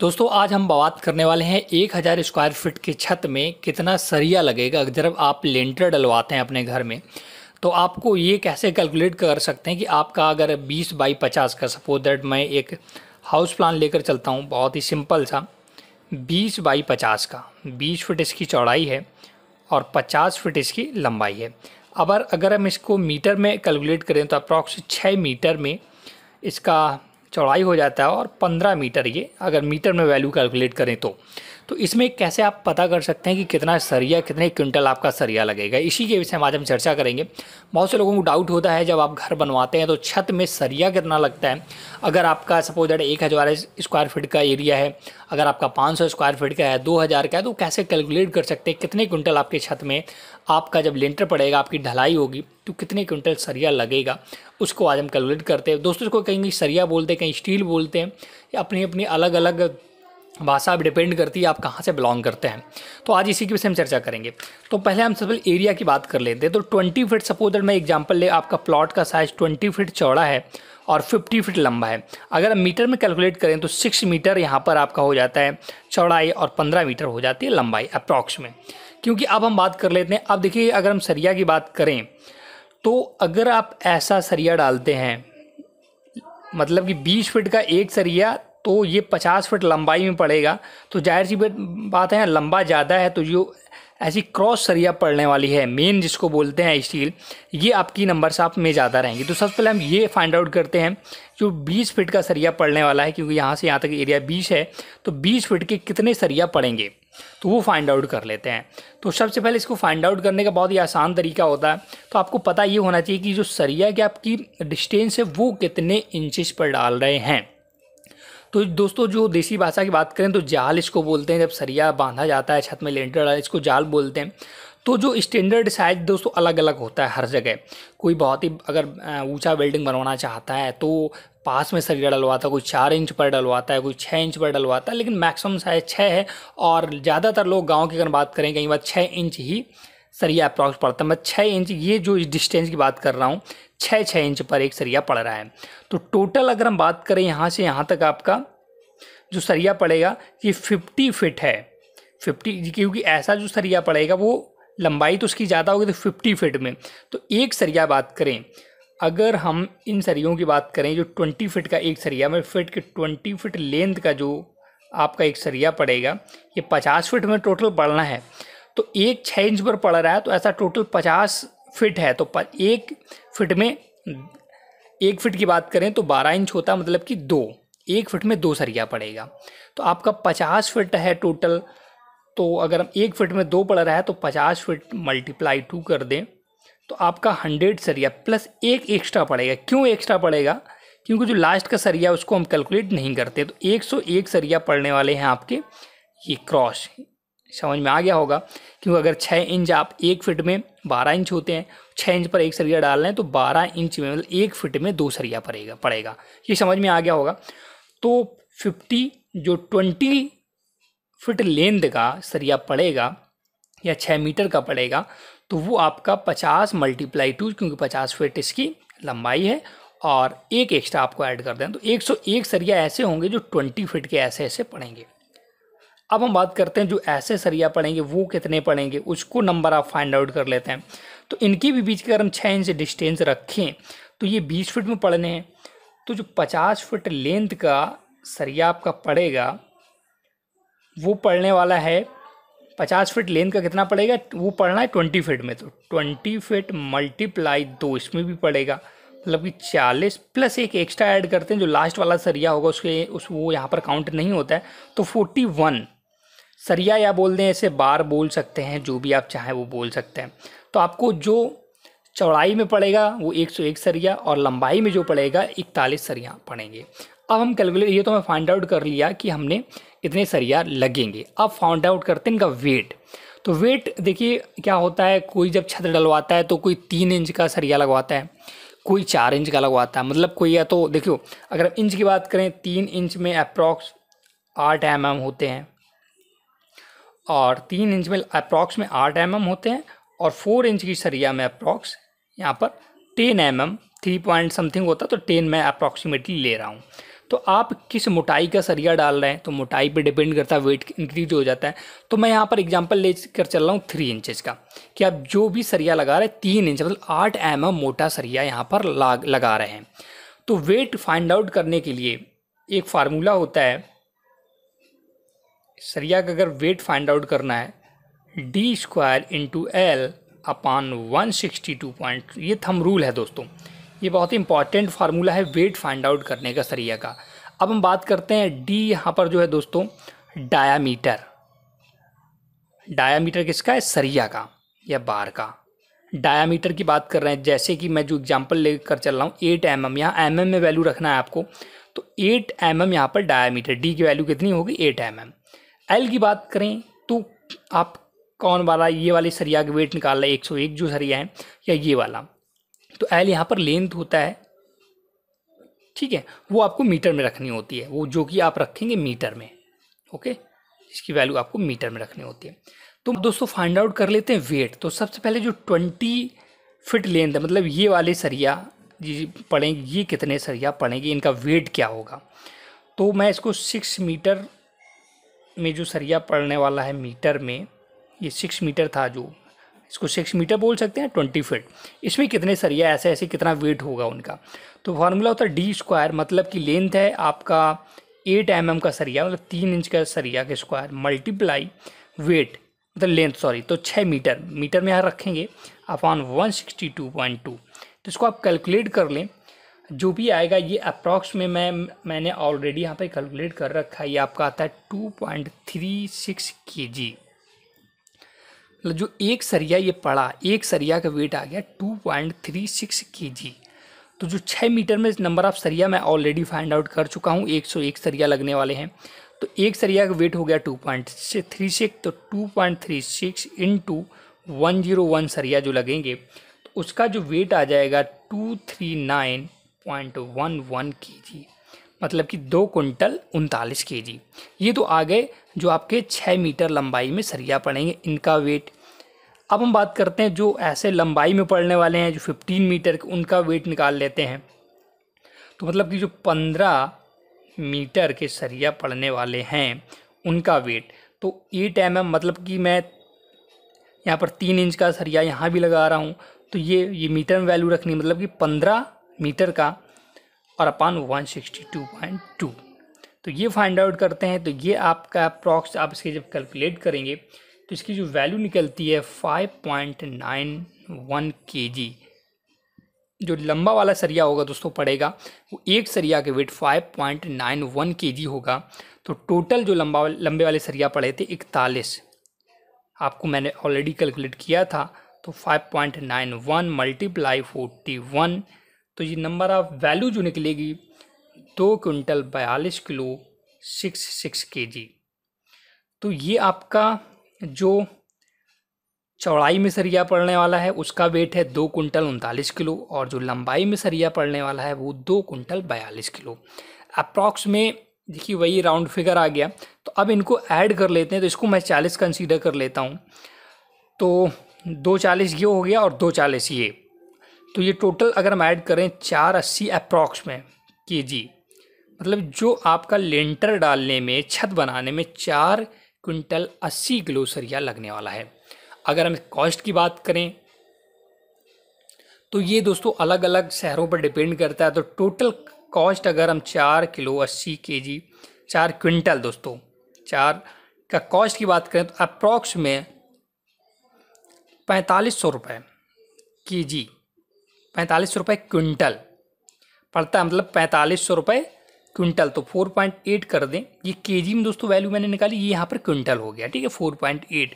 दोस्तों आज हम बात करने वाले हैं एक हज़ार स्क्वायर फीट की छत में कितना सरिया लगेगा जब आप लेंटर डलवाते हैं अपने घर में तो आपको ये कैसे कैलकुलेट कर सकते हैं कि आपका अगर 20 बाई 50 का सपोज दैट मैं एक हाउस प्लान लेकर चलता हूँ बहुत ही सिंपल सा 20 बाई 50 का 20 फिट इसकी चौड़ाई है और 50 फिट इसकी लंबाई है अब अगर हम इसको मीटर में कैलकुलेट करें तो अप्रॉक्स छः मीटर में इसका चौड़ाई हो जाता है और पंद्रह मीटर ये अगर मीटर में वैल्यू कैलकुलेट करें तो तो इसमें कैसे आप पता कर सकते हैं कि कितना सरिया कितने क्विंटल आपका सरिया लगेगा इसी के विषय में आज हम चर्चा करेंगे बहुत से लोगों को डाउट होता है जब आप घर बनवाते हैं तो छत में सरिया कितना लगता है अगर आपका सपोज डेट एक हज़ार स्क्वायर फीट का एरिया है अगर आपका पाँच सौ स्क्वायर फीट का है दो हज़ार का है तो कैसे कैलकुलेट कर सकते हैं कितने क्विंटल आपके छत में आपका जब लेंटर पड़ेगा आपकी ढलाई होगी तो कितने क्विंटल सरिया लगेगा उसको आज हम कैलकुलेट करते हैं दोस्तों इसको कहीं सरिया बोलते हैं कहीं स्टील बोलते हैं या अपनी अपनी अलग अलग भाषा अब डिपेंड करती है आप कहाँ से बिलोंग करते हैं तो आज इसी के विषय में चर्चा करेंगे तो पहले हम सबसे एरिया की बात कर लेते हैं तो ट्वेंटी फ़िट सपोज मैं एग्जाम्पल ले आपका प्लॉट का साइज ट्वेंटी फिट चौड़ा है और 50 फीट लंबा है अगर हम मीटर में कैलकुलेट करें तो 6 मीटर यहाँ पर आपका हो जाता है चौड़ाई और 15 मीटर हो जाती है लंबाई अप्रॉक्स में क्योंकि अब हम बात कर लेते हैं अब देखिए अगर हम सरिया की बात करें तो अगर आप ऐसा सरिया डालते हैं मतलब कि 20 फीट का एक सरिया तो ये पचास फीट लंबाई में पड़ेगा तो जाहिर सी बात है लंबा ज़्यादा है तो जो ऐसी क्रॉस सरिया पड़ने वाली है मेन जिसको बोलते हैं स्टील ये आपकी नंबर साफ में ज़्यादा रहेंगी तो सबसे पहले हम ये फाइंड आउट करते हैं जो 20 फीट का सरिया पड़ने वाला है क्योंकि यहाँ से यहाँ तक एरिया 20 है तो 20 फीट के कितने सरिया पड़ेंगे तो वो फाइंड आउट कर लेते हैं तो सबसे पहले इसको फाइंड आउट करने का बहुत ही आसान तरीका होता है तो आपको पता ये होना चाहिए कि जो सरिया की आपकी डिस्टेंस है वो कितने इंचज पर डाल रहे हैं तो दोस्तों जो देसी भाषा की बात करें तो जाल इसको बोलते हैं जब सरिया बांधा जाता है छत में लेंटर इसको जाल बोलते हैं तो जो स्टैंडर्ड साइज दोस्तों अलग अलग होता है हर जगह कोई बहुत ही अगर ऊंचा बिल्डिंग बनवाना चाहता है तो पास में सरिया डलवाता है कोई चार इंच पर डलवाता है कोई छः इंच पर डलवाता है लेकिन मैक्सिमम साइज छः है और ज़्यादातर लोग गाँव की अगर बात करें कहीं बार छः इंच ही सरिया अप्रॉक्स पड़ता है मैं मतलब छः इंच ये जो इस डिस्टेंस की बात कर रहा हूँ छः छः इंच पर एक सरिया पड़ रहा है तो टोटल अगर हम बात करें यहाँ से यहाँ तक आपका जो सरिया पड़ेगा ये फिफ्टी फिट है फिफ्टी क्योंकि ऐसा जो सरिया पड़ेगा वो लंबाई तो उसकी ज़्यादा होगी तो फिफ्टी फिट में तो एक सरिया बात करें अगर हम इन सरियों की बात करें जो ट्वेंटी फिट का एक सरिया में मतलब फिट के ट्वेंटी फिट लेंथ का जो आपका एक सरिया पड़ेगा ये पचास फिट में टोटल पड़ना है तो एक छः इंच पर पड़ रहा है तो ऐसा टोटल पचास फिट है तो पर एक फिट में एक फिट की बात करें तो बारह इंच होता है मतलब कि दो एक फिट में दो सरिया पड़ेगा तो आपका पचास फिट है टोटल तो अगर हम एक फिट में दो पड़ रहा है तो पचास फिट मल्टीप्लाई टू कर दें तो आपका हंड्रेड सरिया प्लस एक एक्स्ट्रा पड़ेगा क्यों एक्स्ट्रा पड़ेगा क्योंकि जो लास्ट का सरिया उसको हम कैलकुलेट नहीं करते तो एक सरिया पड़ने वाले हैं आपके ये क्रॉस समझ में आ गया होगा क्योंकि अगर छः इंच आप एक फिट में बारह इंच होते हैं छः इंच पर एक सरिया डाल रहे हैं तो बारह इंच में मतलब एक फिट में दो सरिया पड़ेगा पड़ेगा ये समझ में आ गया होगा तो फिफ्टी जो ट्वेंटी फिट लेंथ का सरिया पड़ेगा या छः मीटर का पड़ेगा तो वो आपका पचास मल्टीप्लाई टू क्योंकि पचास फिट इसकी लंबाई है और एक एक्स्ट्रा आपको ऐड कर दें तो एक सौ एक सरिया ऐसे होंगे जो ट्वेंटी फिट के ऐसे ऐसे पड़ेंगे अब हम बात करते हैं जो ऐसे सरिया पड़ेंगे वो कितने पड़ेंगे उसको नंबर आप फाइंड आउट कर लेते हैं तो इनके भी बीच के अगर हम छः इंच डिस्टेंस रखें तो ये बीस फिट में पड़ने हैं तो जो पचास फिट लेंथ का सरिया आपका पड़ेगा वो पड़ने वाला है पचास फिट लेंथ का कितना पड़ेगा वो पड़ना है ट्वेंटी फिट में तो ट्वेंटी फिट मल्टीप्लाई दो इसमें भी पड़ेगा मतलब कि चालीस प्लस एक एक्स्ट्रा ऐड करते हैं जो लास्ट वाला सरिया होगा उसके उस वो यहाँ पर काउंट नहीं होता है तो फोर्टी वन सरिया या बोल दें ऐसे बार बोल सकते हैं जो भी आप चाहें वो बोल सकते हैं तो आपको जो चौड़ाई में पड़ेगा वो 101 सरिया और लंबाई में जो पड़ेगा इकतालीस सरिया पड़ेंगे अब हम कैलकुलेट ये तो हमें फाइंड आउट कर लिया कि हमने इतने सरिया लगेंगे अब फाउंड आउट करते हैं इनका वेट तो वेट देखिए क्या होता है कोई जब छत डलवाता है तो कोई तीन इंच का सरिया लगवाता है कोई चार इंच का लगवाता है मतलब कोई या तो देखियो अगर हम इंच की बात करें तीन इंच में अप्रॉक्स आठ एम होते हैं और तीन इंच में अप्रॉक्स में आठ एम mm होते हैं और फोर इंच की सरिया में अप्रॉक्स यहाँ पर ten M M three point something होता तो टेन मैं अप्रॉक्सीमेटली ले रहा हूँ तो आप किस मोटाई का सरिया डाल रहे हैं तो मोटाई पे डिपेंड करता है वेट इंक्रीज हो जाता है तो मैं यहाँ पर एग्जांपल ले कर चल रहा हूँ थ्री इंचेस का कि आप जो भी सरिया लगा रहे हैं तीन इंच मतलब आठ एम एम मोटा सरिया यहाँ पर लगा रहे हैं तो वेट फाइंड आउट करने के लिए एक फार्मूला होता है सरिया का अगर वेट फाइंड आउट करना है D square into L upon one sixty two point ये थम रूल है दोस्तों ये बहुत ही इंपॉर्टेंट फार्मूला है वेट फाइंड आउट करने का सरिया का अब हम बात करते हैं डी यहाँ पर जो है दोस्तों डायामीटर डायामीटर किसका है सरिया का या बार का डायामीटर की बात कर रहे हैं जैसे कि मैं जो एग्जांपल लेकर चल रहा हूँ एट एम एम यहाँ एम mm एम में वैल्यू रखना है आपको तो एट एम एम यहाँ पर डायामीटर डी की वैल्यू कितनी होगी एट एम एम एल की बात करें तो आप कौन वाला ये वाले सरिया का वेट निकाल रहे एक सौ एक जो सरिया है या ये वाला तो एल यहाँ पर लेंथ होता है ठीक है वो आपको मीटर में रखनी होती है वो जो कि आप रखेंगे मीटर में ओके इसकी वैल्यू आपको मीटर में रखनी होती है तो दोस्तों फाइंड आउट कर लेते हैं वेट तो सबसे पहले जो ट्वेंटी फिट लेंथ है मतलब ये वाले सरिया जी पड़ेंगे ये कितने सरिया पड़ेंगे इनका वेट क्या होगा तो मैं इसको सिक्स मीटर में जो सरिया पड़ने वाला है मीटर में ये सिक्स मीटर था जो इसको सिक्स मीटर बोल सकते हैं ट्वेंटी फिट इसमें कितने सरिया ऐसे ऐसे कितना वेट होगा उनका तो फार्मूला होता है डी स्क्वायर मतलब कि लेंथ है आपका एट एम mm का सरिया मतलब तीन इंच का सरिया के स्क्वायर मल्टीप्लाई वेट मतलब लेंथ सॉरी तो छः मीटर मीटर में यहाँ रखेंगे upon one sixty two point two तो इसको आप कैलकुलेट कर लें जो भी आएगा ये अप्रॉक्स में मैं मैंने ऑलरेडी यहाँ पे कैलकुलेट कर रखा है ये आपका आता है टू पॉइंट थ्री सिक्स के जी जो एक सरिया ये पड़ा एक सरिया का वेट आ गया टू पॉइंट थ्री सिक्स के जी तो जो छः मीटर में नंबर ऑफ सरिया मैं ऑलरेडी फाइंड आउट कर चुका हूँ एक सौ एक सरिया लगने वाले हैं तो एक सरिया का वेट हो गया टू पॉइंट थ्री सिक्स तो two point three six into one zero one सरिया जो लगेंगे तो उसका जो वेट आ जाएगा two three nine point one one K G मतलब कि दो कुंटल उनतालीस के जी ये तो आ गए जो आपके छः मीटर लंबाई में सरिया पड़ेंगे इनका वेट अब हम बात करते हैं जो ऐसे लंबाई में पड़ने वाले हैं जो फिफ्टीन मीटर के उनका वेट निकाल लेते हैं तो मतलब कि जो पंद्रह मीटर के सरिया पड़ने वाले हैं उनका वेट तो एट एम एम मतलब कि मैं यहाँ पर तीन इंच का सरिया यहाँ भी लगा रहा हूँ तो ये ये मीटर में वैल्यू रखनी मतलब कि पंद्रह मीटर का और अपान टू तो ये फाइंड आउट करते हैं तो ये आपका अप्रॉक्स आप इसके जब कैलकुलेट करेंगे तो इसकी जो वैल्यू निकलती है 5.91 जी जो लंबा वाला सरिया होगा दोस्तों पड़ेगा वो एक सरिया के वेट 5.91 जी होगा तो टोटल जो लंबा लंबे वाले सरिया पड़े थे इकतालीस आपको मैंने ऑलरेडी कैलकुलेट किया था तो 5.91 मल्टीप्लाई वन तो ये नंबर ऑफ वैल्यू जो निकलेगी दो क्विंटल बयालीस किलो सिक्स सिक्स के जी तो ये आपका जो चौड़ाई में सरिया पड़ने वाला है उसका वेट है दो कुंटल उनतालीस किलो और जो लंबाई में सरिया पड़ने वाला है वो दो कुंटल बयालीस किलो अप्रॉक्स में देखिए वही राउंड फिगर आ गया तो अब इनको ऐड कर लेते हैं तो इसको मैं चालीस कंसीडर कर लेता हूँ तो दो चालीस ये हो गया और दो चालीस ये तो ये टोटल अगर हम ऐड करें चार अस्सी अप्रॉक्स में के जी मतलब जो आपका लेंटर डालने में छत बनाने में चार क्विंटल अस्सी किलो सरिया लगने वाला है अगर हम कॉस्ट की बात करें तो ये दोस्तों अलग अलग शहरों पर डिपेंड करता है तो टोटल कॉस्ट अगर हम चार किलो अस्सी के जी चार क्विंटल दोस्तों चार का कॉस्ट की बात करें तो अप्रॉक्स में पैंतालीस सौ रुपये के जी पैंतालीस रुपये क्विंटल पड़ता है मतलब पैंतालीस सौ रुपये क्विंटल तो फोर पॉइंट एट कर दें ये के जी में दोस्तों वैल्यू मैंने निकाली ये यहाँ पर क्विंटल हो गया ठीक है फोर पॉइंट एट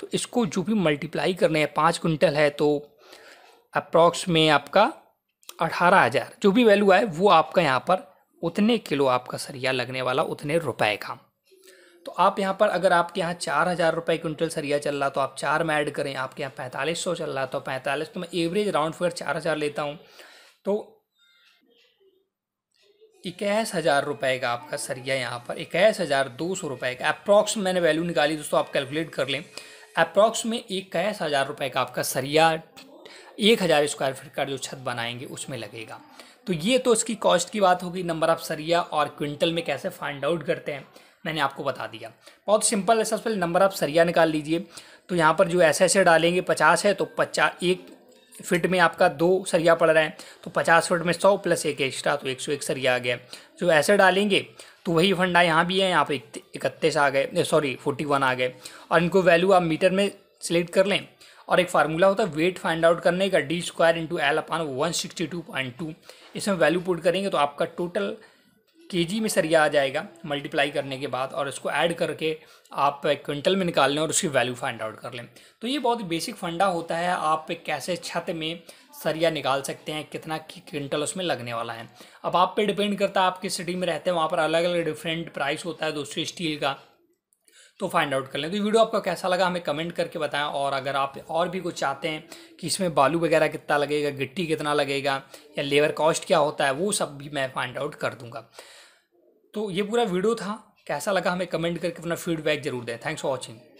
तो इसको जो भी मल्टीप्लाई करना है पाँच क्विंटल है तो अप्रॉक्स में आपका अठारह हज़ार जो भी वैल्यू आए वो आपका यहाँ पर उतने किलो आपका सरिया लगने वाला उतने रुपए का तो आप यहाँ पर अगर आपके यहाँ चार हज़ार रुपये क्विंटल सरिया चल रहा तो आप चार में ऐड करें आपके यहाँ पैंतालीस सौ चल रहा तो पैंतालीस तो मैं एवरेज राउंड फिगर चार हज़ार लेता हूँ तो इक्कीस हज़ार रुपये का आपका सरिया यहाँ पर इक्कीस हज़ार दो सौ रुपये का अप्रॉक्स मैंने वैल्यू निकाली दोस्तों आप कैलकुलेट कर लें अप्रॉक्स में इक्कीस हज़ार रुपये का आपका सरिया एक हज़ार स्क्वायर फीट का जो छत बनाएंगे उसमें लगेगा तो ये तो इसकी कॉस्ट की बात होगी नंबर ऑफ सरिया और क्विंटल में कैसे फाइंड आउट करते हैं मैंने आपको बता दिया बहुत सिंपल है सबसे पहले नंबर आप सरिया निकाल लीजिए तो यहाँ पर जो ऐसे ऐसे डालेंगे पचास है तो पचास एक फिट में आपका दो सरिया पड़ रहा है तो पचास फिट में सौ प्लस एक एक्स्ट्रा तो एक सौ एक सरिया आ गया जो ऐसे डालेंगे तो वही फंडा यहाँ भी है यहाँ पर इकतीस आ गए सॉरी फोर्टी वन आ गए और इनको वैल्यू आप मीटर में सिलेक्ट कर लें और एक फार्मूला होता है वेट फाइंड आउट करने का D square into L upon one sixty two point two इसमें वैल्यू पुट करेंगे तो आपका टोटल केजी में सरिया आ जाएगा मल्टीप्लाई करने के बाद और इसको ऐड करके आप क्विंटल में निकाल लें और उसकी वैल्यू फाइंड आउट कर लें तो ये बहुत बेसिक फंडा होता है आप कैसे छत में सरिया निकाल सकते हैं कितना क्विंटल उसमें लगने वाला है अब आप पे डिपेंड करता है आप किस सिटी में रहते हैं वहाँ पर अलग अलग डिफरेंट प्राइस होता है दूसरी स्टील का तो फाइंड आउट कर लें तो वीडियो आपको कैसा लगा हमें कमेंट करके बताएं और अगर आप और भी कुछ चाहते हैं कि इसमें बालू वगैरह कितना लगेगा गिट्टी कितना लगेगा या लेबर कॉस्ट क्या होता है वो सब भी मैं फाइंड आउट कर दूँगा तो ये पूरा वीडियो था कैसा लगा हमें कमेंट करके अपना फीडबैक जरूर दें थैंक्स फॉर वॉचिंग